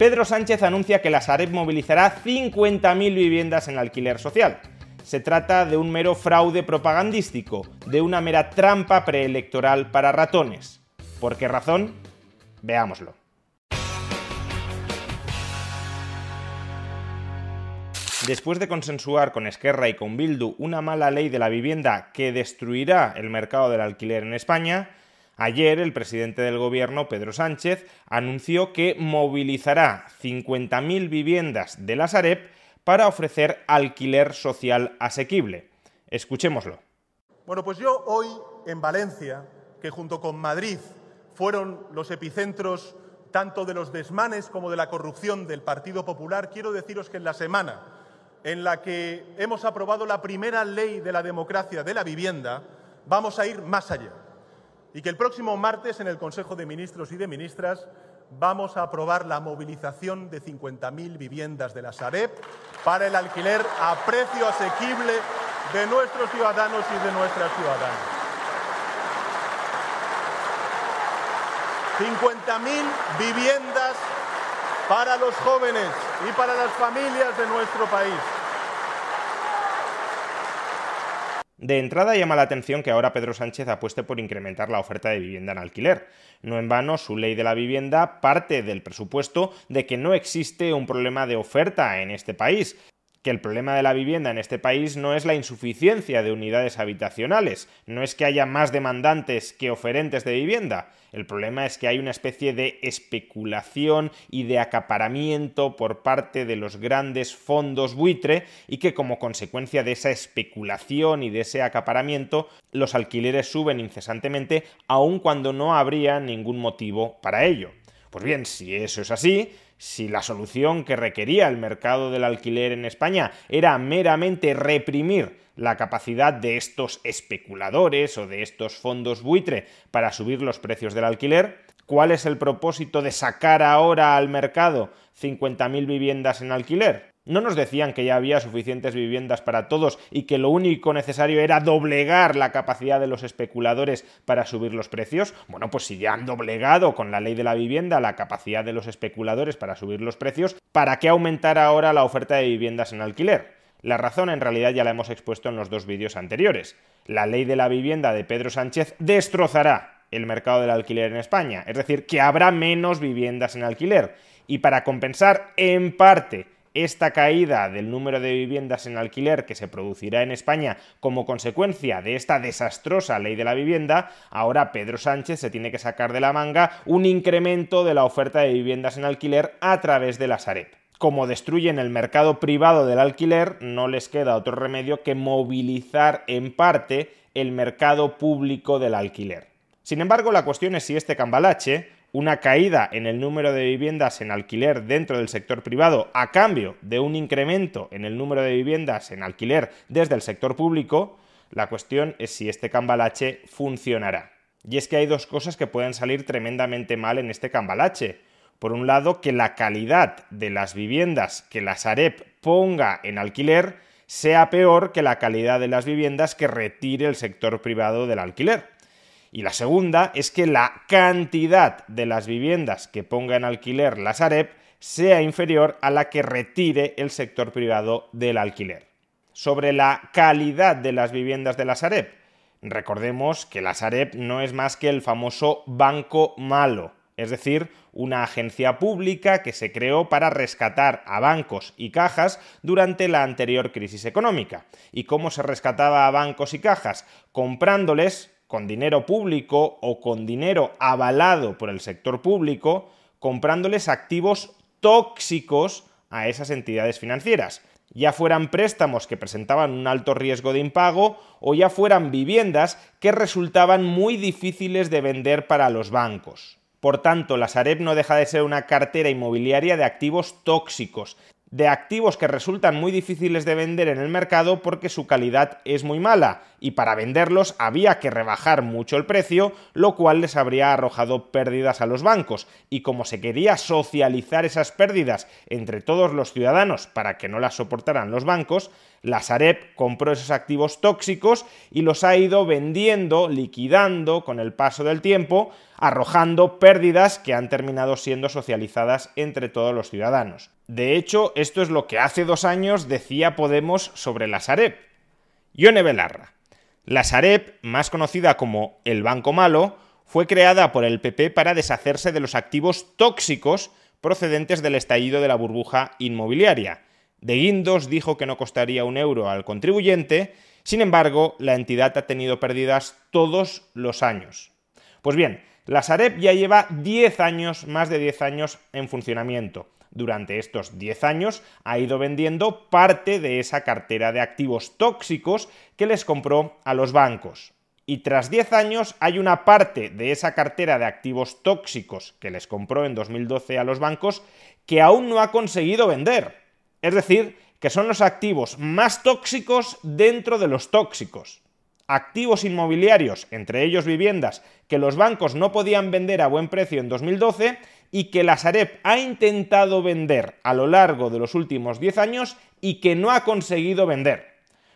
Pedro Sánchez anuncia que la Sareb movilizará 50.000 viviendas en alquiler social. Se trata de un mero fraude propagandístico, de una mera trampa preelectoral para ratones. ¿Por qué razón? Veámoslo. Después de consensuar con Esquerra y con Bildu una mala ley de la vivienda que destruirá el mercado del alquiler en España, Ayer el presidente del gobierno, Pedro Sánchez, anunció que movilizará 50.000 viviendas de la Sareb para ofrecer alquiler social asequible. Escuchémoslo. Bueno, pues yo hoy en Valencia, que junto con Madrid fueron los epicentros tanto de los desmanes como de la corrupción del Partido Popular, quiero deciros que en la semana en la que hemos aprobado la primera ley de la democracia de la vivienda, vamos a ir más allá y que el próximo martes en el Consejo de Ministros y de Ministras vamos a aprobar la movilización de 50.000 viviendas de la Sareb para el alquiler a precio asequible de nuestros ciudadanos y de nuestras ciudadanas. 50.000 viviendas para los jóvenes y para las familias de nuestro país. De entrada llama la atención que ahora Pedro Sánchez apueste por incrementar la oferta de vivienda en alquiler. No en vano, su ley de la vivienda parte del presupuesto de que no existe un problema de oferta en este país que el problema de la vivienda en este país no es la insuficiencia de unidades habitacionales, no es que haya más demandantes que oferentes de vivienda, el problema es que hay una especie de especulación y de acaparamiento por parte de los grandes fondos buitre y que como consecuencia de esa especulación y de ese acaparamiento los alquileres suben incesantemente aun cuando no habría ningún motivo para ello. Pues bien, si eso es así, si la solución que requería el mercado del alquiler en España era meramente reprimir la capacidad de estos especuladores o de estos fondos buitre para subir los precios del alquiler, ¿cuál es el propósito de sacar ahora al mercado 50.000 viviendas en alquiler? No nos decían que ya había suficientes viviendas para todos y que lo único necesario era doblegar la capacidad de los especuladores para subir los precios. Bueno, pues si ya han doblegado con la ley de la vivienda la capacidad de los especuladores para subir los precios, ¿para qué aumentar ahora la oferta de viviendas en alquiler? La razón en realidad ya la hemos expuesto en los dos vídeos anteriores. La ley de la vivienda de Pedro Sánchez destrozará el mercado del alquiler en España, es decir, que habrá menos viviendas en alquiler. Y para compensar en parte esta caída del número de viviendas en alquiler que se producirá en España como consecuencia de esta desastrosa ley de la vivienda, ahora Pedro Sánchez se tiene que sacar de la manga un incremento de la oferta de viviendas en alquiler a través de la Sareb como destruyen el mercado privado del alquiler, no les queda otro remedio que movilizar en parte el mercado público del alquiler. Sin embargo, la cuestión es si este cambalache, una caída en el número de viviendas en alquiler dentro del sector privado a cambio de un incremento en el número de viviendas en alquiler desde el sector público, la cuestión es si este cambalache funcionará. Y es que hay dos cosas que pueden salir tremendamente mal en este cambalache. Por un lado, que la calidad de las viviendas que la Sareb ponga en alquiler sea peor que la calidad de las viviendas que retire el sector privado del alquiler. Y la segunda es que la cantidad de las viviendas que ponga en alquiler la Sareb sea inferior a la que retire el sector privado del alquiler. Sobre la calidad de las viviendas de la Sareb, recordemos que la Sareb no es más que el famoso banco malo, es decir, una agencia pública que se creó para rescatar a bancos y cajas durante la anterior crisis económica. ¿Y cómo se rescataba a bancos y cajas? Comprándoles con dinero público o con dinero avalado por el sector público, comprándoles activos tóxicos a esas entidades financieras, ya fueran préstamos que presentaban un alto riesgo de impago o ya fueran viviendas que resultaban muy difíciles de vender para los bancos. Por tanto, la Sareb no deja de ser una cartera inmobiliaria de activos tóxicos, de activos que resultan muy difíciles de vender en el mercado porque su calidad es muy mala y para venderlos había que rebajar mucho el precio, lo cual les habría arrojado pérdidas a los bancos, y como se quería socializar esas pérdidas entre todos los ciudadanos para que no las soportaran los bancos, la Sareb compró esos activos tóxicos y los ha ido vendiendo, liquidando con el paso del tiempo, arrojando pérdidas que han terminado siendo socializadas entre todos los ciudadanos. De hecho, esto es lo que hace dos años decía Podemos sobre la Sareb. Yo Belarra. La Sareb, más conocida como el Banco Malo, fue creada por el PP para deshacerse de los activos tóxicos procedentes del estallido de la burbuja inmobiliaria. De Guindos dijo que no costaría un euro al contribuyente, sin embargo, la entidad ha tenido pérdidas todos los años. Pues bien, la Sareb ya lleva 10 años, más de 10 años en funcionamiento durante estos 10 años ha ido vendiendo parte de esa cartera de activos tóxicos que les compró a los bancos. Y tras 10 años hay una parte de esa cartera de activos tóxicos que les compró en 2012 a los bancos que aún no ha conseguido vender. Es decir, que son los activos más tóxicos dentro de los tóxicos. Activos inmobiliarios, entre ellos viviendas, que los bancos no podían vender a buen precio en 2012 y que la Sareb ha intentado vender a lo largo de los últimos 10 años y que no ha conseguido vender.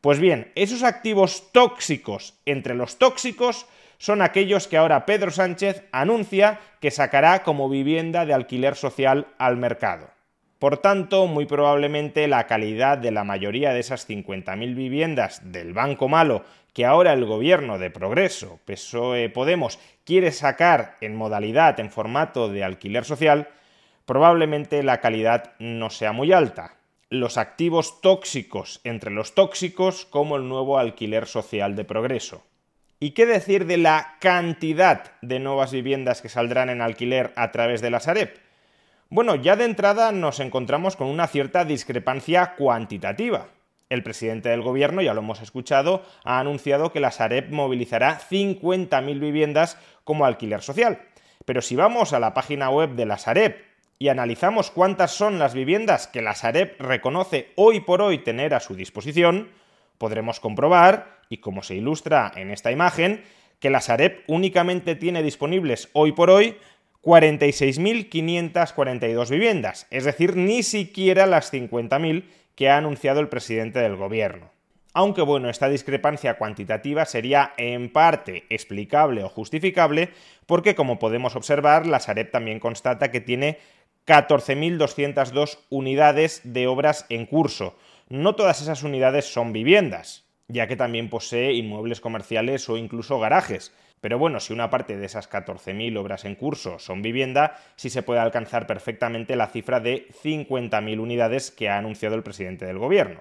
Pues bien, esos activos tóxicos entre los tóxicos son aquellos que ahora Pedro Sánchez anuncia que sacará como vivienda de alquiler social al mercado. Por tanto, muy probablemente la calidad de la mayoría de esas 50.000 viviendas del Banco Malo que ahora el gobierno de Progreso, PSOE Podemos, quiere sacar en modalidad, en formato de alquiler social, probablemente la calidad no sea muy alta. Los activos tóxicos entre los tóxicos como el nuevo alquiler social de Progreso. ¿Y qué decir de la cantidad de nuevas viviendas que saldrán en alquiler a través de la Sareb? Bueno, ya de entrada nos encontramos con una cierta discrepancia cuantitativa. El presidente del gobierno, ya lo hemos escuchado, ha anunciado que la Sareb movilizará 50.000 viviendas como alquiler social. Pero si vamos a la página web de la Sareb y analizamos cuántas son las viviendas que la Sareb reconoce hoy por hoy tener a su disposición, podremos comprobar, y como se ilustra en esta imagen, que la Sareb únicamente tiene disponibles hoy por hoy 46.542 viviendas, es decir, ni siquiera las 50.000 que ha anunciado el presidente del gobierno. Aunque bueno, esta discrepancia cuantitativa sería en parte explicable o justificable porque como podemos observar, la Sareb también constata que tiene 14.202 unidades de obras en curso. No todas esas unidades son viviendas, ya que también posee inmuebles comerciales o incluso garajes, pero bueno, si una parte de esas 14.000 obras en curso son vivienda, sí se puede alcanzar perfectamente la cifra de 50.000 unidades que ha anunciado el presidente del gobierno.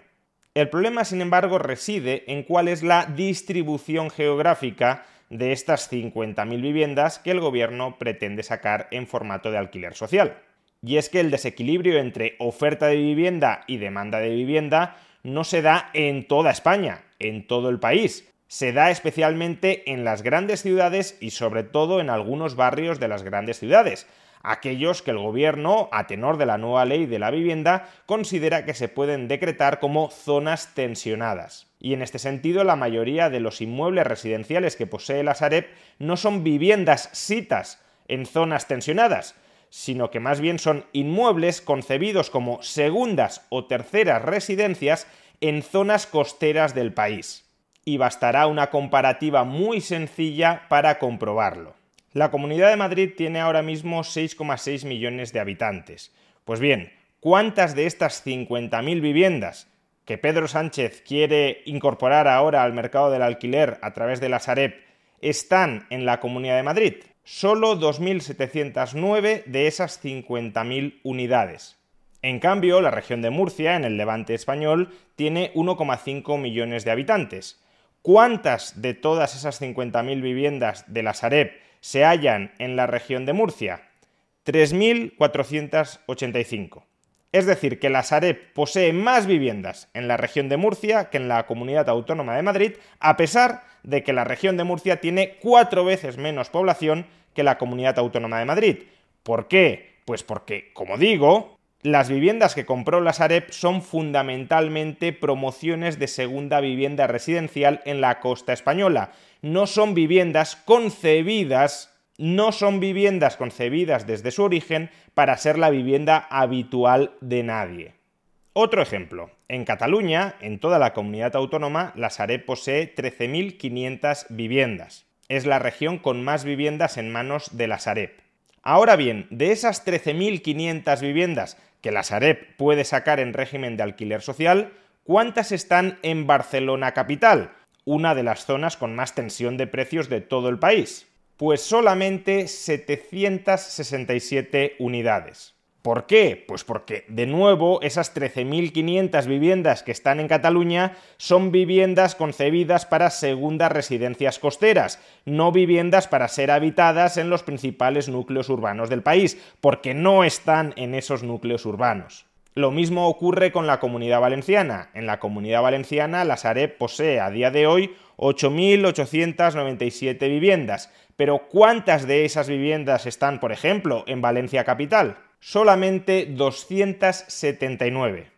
El problema, sin embargo, reside en cuál es la distribución geográfica de estas 50.000 viviendas que el gobierno pretende sacar en formato de alquiler social. Y es que el desequilibrio entre oferta de vivienda y demanda de vivienda no se da en toda España, en todo el país, se da especialmente en las grandes ciudades y sobre todo en algunos barrios de las grandes ciudades, aquellos que el gobierno, a tenor de la nueva ley de la vivienda, considera que se pueden decretar como zonas tensionadas. Y en este sentido, la mayoría de los inmuebles residenciales que posee la Sareb no son viviendas citas en zonas tensionadas, sino que más bien son inmuebles concebidos como segundas o terceras residencias en zonas costeras del país y bastará una comparativa muy sencilla para comprobarlo. La Comunidad de Madrid tiene ahora mismo 6,6 millones de habitantes. Pues bien, ¿cuántas de estas 50.000 viviendas que Pedro Sánchez quiere incorporar ahora al mercado del alquiler a través de la Sareb están en la Comunidad de Madrid? Solo 2.709 de esas 50.000 unidades. En cambio, la región de Murcia, en el levante español, tiene 1,5 millones de habitantes. ¿Cuántas de todas esas 50.000 viviendas de la Sareb se hallan en la región de Murcia? 3.485. Es decir, que la Sareb posee más viviendas en la región de Murcia que en la comunidad autónoma de Madrid, a pesar de que la región de Murcia tiene cuatro veces menos población que la comunidad autónoma de Madrid. ¿Por qué? Pues porque, como digo, las viviendas que compró la Sareb son fundamentalmente promociones de segunda vivienda residencial en la costa española. No son viviendas concebidas, no son viviendas concebidas desde su origen para ser la vivienda habitual de nadie. Otro ejemplo. En Cataluña, en toda la comunidad autónoma, la Sareb posee 13.500 viviendas. Es la región con más viviendas en manos de la Sareb. Ahora bien, de esas 13.500 viviendas que la Sareb puede sacar en régimen de alquiler social, ¿cuántas están en Barcelona capital? Una de las zonas con más tensión de precios de todo el país. Pues solamente 767 unidades. ¿Por qué? Pues porque, de nuevo, esas 13.500 viviendas que están en Cataluña son viviendas concebidas para segundas residencias costeras, no viviendas para ser habitadas en los principales núcleos urbanos del país, porque no están en esos núcleos urbanos. Lo mismo ocurre con la Comunidad Valenciana. En la Comunidad Valenciana, la Sareb posee a día de hoy 8.897 viviendas. Pero ¿cuántas de esas viviendas están, por ejemplo, en Valencia Capital? solamente 279.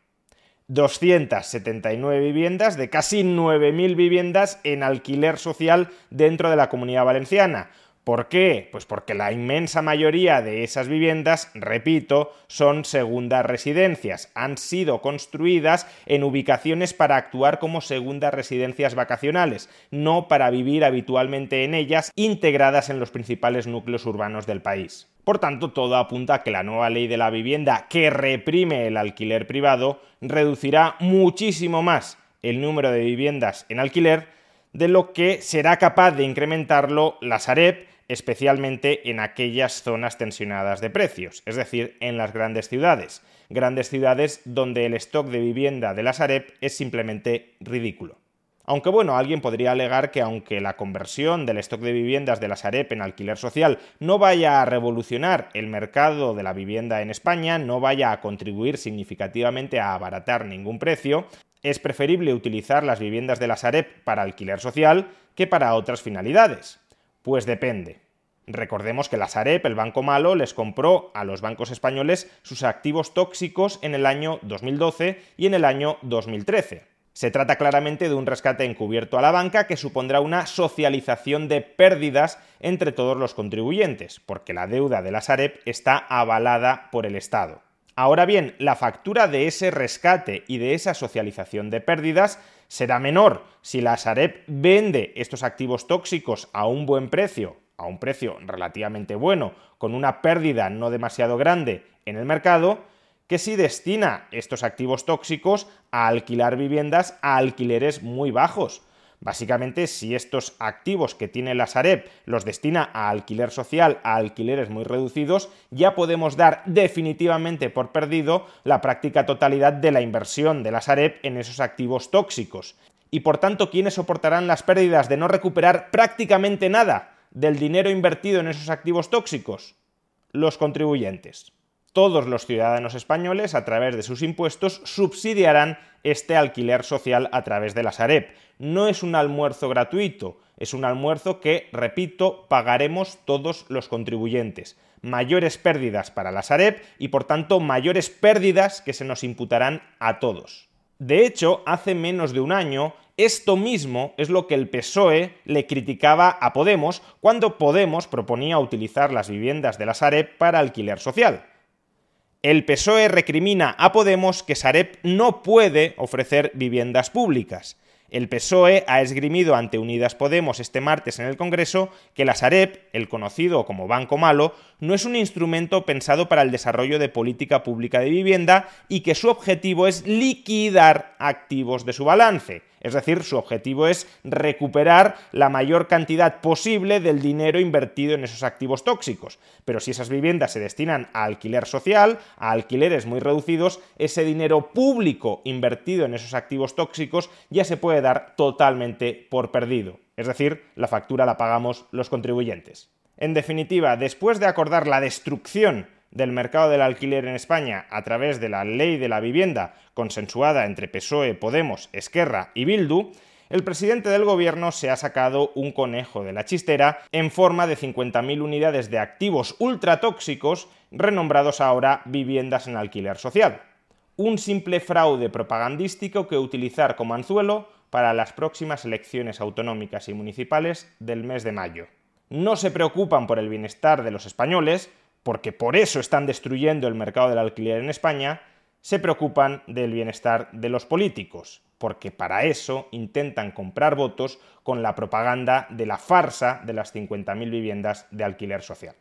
279 viviendas, de casi 9.000 viviendas en alquiler social dentro de la comunidad valenciana. ¿Por qué? Pues porque la inmensa mayoría de esas viviendas, repito, son segundas residencias. Han sido construidas en ubicaciones para actuar como segundas residencias vacacionales, no para vivir habitualmente en ellas, integradas en los principales núcleos urbanos del país. Por tanto, todo apunta a que la nueva ley de la vivienda que reprime el alquiler privado reducirá muchísimo más el número de viviendas en alquiler de lo que será capaz de incrementarlo la Sareb, especialmente en aquellas zonas tensionadas de precios, es decir, en las grandes ciudades, grandes ciudades donde el stock de vivienda de la Sareb es simplemente ridículo. Aunque bueno, alguien podría alegar que aunque la conversión del stock de viviendas de la Sareb en alquiler social no vaya a revolucionar el mercado de la vivienda en España, no vaya a contribuir significativamente a abaratar ningún precio, es preferible utilizar las viviendas de la Sareb para alquiler social que para otras finalidades. Pues depende. Recordemos que la Sareb, el banco malo, les compró a los bancos españoles sus activos tóxicos en el año 2012 y en el año 2013. Se trata claramente de un rescate encubierto a la banca que supondrá una socialización de pérdidas entre todos los contribuyentes, porque la deuda de la Sareb está avalada por el Estado. Ahora bien, la factura de ese rescate y de esa socialización de pérdidas será menor si la Sareb vende estos activos tóxicos a un buen precio, a un precio relativamente bueno, con una pérdida no demasiado grande en el mercado, que si destina estos activos tóxicos a alquilar viviendas a alquileres muy bajos, Básicamente, si estos activos que tiene la Sareb los destina a alquiler social, a alquileres muy reducidos, ya podemos dar definitivamente por perdido la práctica totalidad de la inversión de la Sareb en esos activos tóxicos. Y por tanto, ¿quiénes soportarán las pérdidas de no recuperar prácticamente nada del dinero invertido en esos activos tóxicos? Los contribuyentes todos los ciudadanos españoles, a través de sus impuestos, subsidiarán este alquiler social a través de la Sareb. No es un almuerzo gratuito, es un almuerzo que, repito, pagaremos todos los contribuyentes. Mayores pérdidas para la Sareb y, por tanto, mayores pérdidas que se nos imputarán a todos. De hecho, hace menos de un año, esto mismo es lo que el PSOE le criticaba a Podemos cuando Podemos proponía utilizar las viviendas de la Sareb para alquiler social. El PSOE recrimina a Podemos que Sareb no puede ofrecer viviendas públicas. El PSOE ha esgrimido ante Unidas Podemos este martes en el Congreso que la Sareb, el conocido como Banco Malo, no es un instrumento pensado para el desarrollo de política pública de vivienda y que su objetivo es liquidar activos de su balance. Es decir, su objetivo es recuperar la mayor cantidad posible del dinero invertido en esos activos tóxicos. Pero si esas viviendas se destinan a alquiler social, a alquileres muy reducidos, ese dinero público invertido en esos activos tóxicos ya se puede dar totalmente por perdido. Es decir, la factura la pagamos los contribuyentes. En definitiva, después de acordar la destrucción del mercado del alquiler en España a través de la ley de la vivienda consensuada entre PSOE, Podemos, Esquerra y Bildu, el presidente del gobierno se ha sacado un conejo de la chistera en forma de 50.000 unidades de activos ultratóxicos renombrados ahora viviendas en alquiler social. Un simple fraude propagandístico que utilizar como anzuelo para las próximas elecciones autonómicas y municipales del mes de mayo. No se preocupan por el bienestar de los españoles, porque por eso están destruyendo el mercado del alquiler en España, se preocupan del bienestar de los políticos, porque para eso intentan comprar votos con la propaganda de la farsa de las 50.000 viviendas de alquiler social.